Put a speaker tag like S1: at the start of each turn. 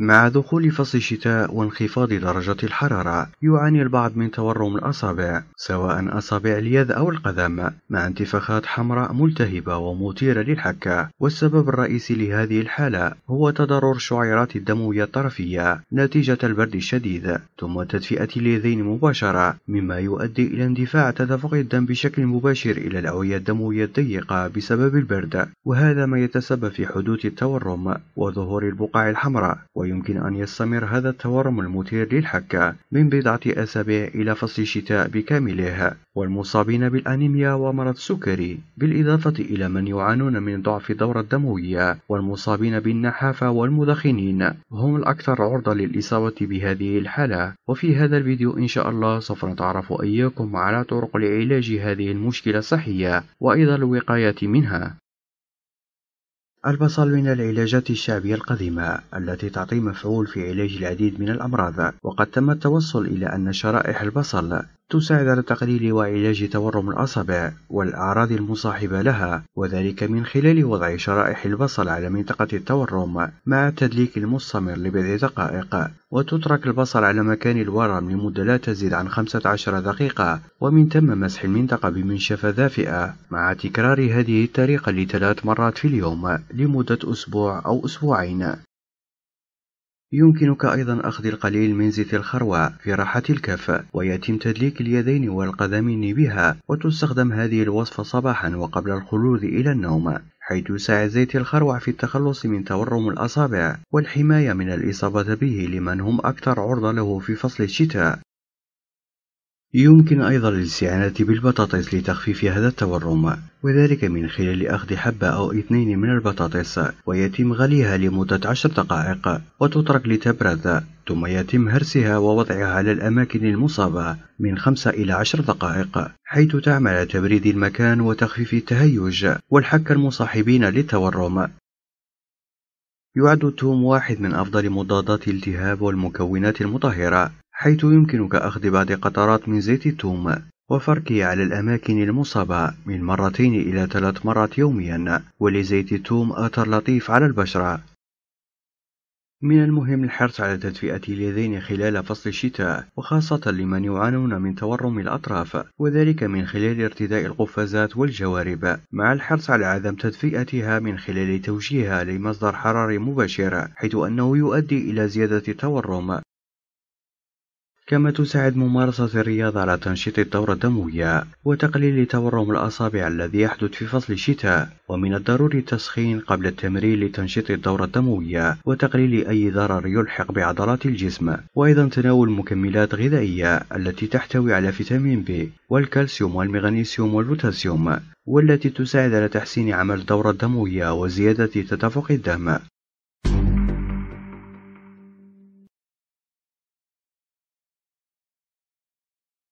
S1: مع دخول فصل الشتاء وانخفاض درجة الحرارة يعاني البعض من تورم الأصابع سواء أصابع اليد أو القدم مع انتفاخات حمراء ملتهبة ومثيرة للحكة والسبب الرئيسي لهذه الحالة هو تضرر الشعيرات الدموية الطرفية نتيجة البرد الشديد ثم تدفئة اليدين مباشرة مما يؤدي إلى اندفاع تدفق الدم بشكل مباشر إلى الأوعية الدموية الضيقة بسبب البرد وهذا ما يتسبب في حدوث التورم وظهور البقع الحمراء ويمكن أن يستمر هذا التورم المثير للحكة من بضعة أسابيع إلى فصل الشتاء بكامله والمصابين بالأنيميا ومرض السكري بالإضافة إلى من يعانون من ضعف الدورة الدموية والمصابين بالنحافة والمدخنين هم الأكثر عرضة للإصابة بهذه الحالة وفي هذا الفيديو إن شاء الله سوف نتعرف إياكم على طرق لعلاج هذه المشكلة الصحية وأيضا الوقاية منها البصل من العلاجات الشعبية القديمة التي تعطي مفعول في علاج العديد من الأمراض وقد تم التوصل إلى أن شرائح البصل تساعد على تقليل وعلاج تورم الأصابع والأعراض المصاحبة لها وذلك من خلال وضع شرائح البصل على منطقة التورم مع التدليك المستمر لبضع دقائق وتترك البصل على مكان الورم لمدة لا تزيد عن 15 دقيقة ومن ثم مسح المنطقة بمنشفة دافئة مع تكرار هذه الطريقة لثلاث مرات في اليوم لمدة أسبوع أو أسبوعين يمكنك أيضا أخذ القليل من زيت الخروع في راحة الكف ويتم تدليك اليدين والقدمين بها وتستخدم هذه الوصفة صباحا وقبل الخلود إلى النوم حيث يساعد زيت الخروع في التخلص من تورم الأصابع والحماية من الإصابة به لمن هم أكثر عرضة له في فصل الشتاء يمكن أيضا الاستعانة بالبطاطس لتخفيف هذا التورم وذلك من خلال أخذ حبة أو اثنين من البطاطس ويتم غليها لمدة عشر دقائق وتترك لتبرد ثم يتم هرسها ووضعها على الأماكن المصابة من خمسة إلى عشر دقائق حيث تعمل على تبريد المكان وتخفيف التهيج والحك المصاحبين للتورم يعد التوم واحد من أفضل مضادات الالتهاب والمكونات المطهرة حيث يمكنك أخذ بعض قطرات من زيت الثوم وفركه على الأماكن المصابة من مرتين إلى ثلاث مرات يوميا ولزيت الثوم أثر لطيف على البشرة من المهم الحرص على تدفئة اليدين خلال فصل الشتاء وخاصة لمن يعانون من تورم الأطراف وذلك من خلال ارتداء القفازات والجوارب مع الحرص على عدم تدفئتها من خلال توجيهها لمصدر حراري مباشر حيث أنه يؤدي إلى زيادة التورم كما تساعد ممارسة الرياضة على تنشيط الدورة الدموية وتقليل تورم الأصابع الذي يحدث في فصل الشتاء ومن الضروري التسخين قبل التمرين لتنشيط الدورة الدموية وتقليل أي ضرر يلحق بعضلات الجسم وأيضا تناول مكملات غذائية التي تحتوي على فيتامين ب والكالسيوم والمغنيسيوم والبوتاسيوم والتي تساعد على تحسين عمل الدورة الدموية وزيادة تدفق الدم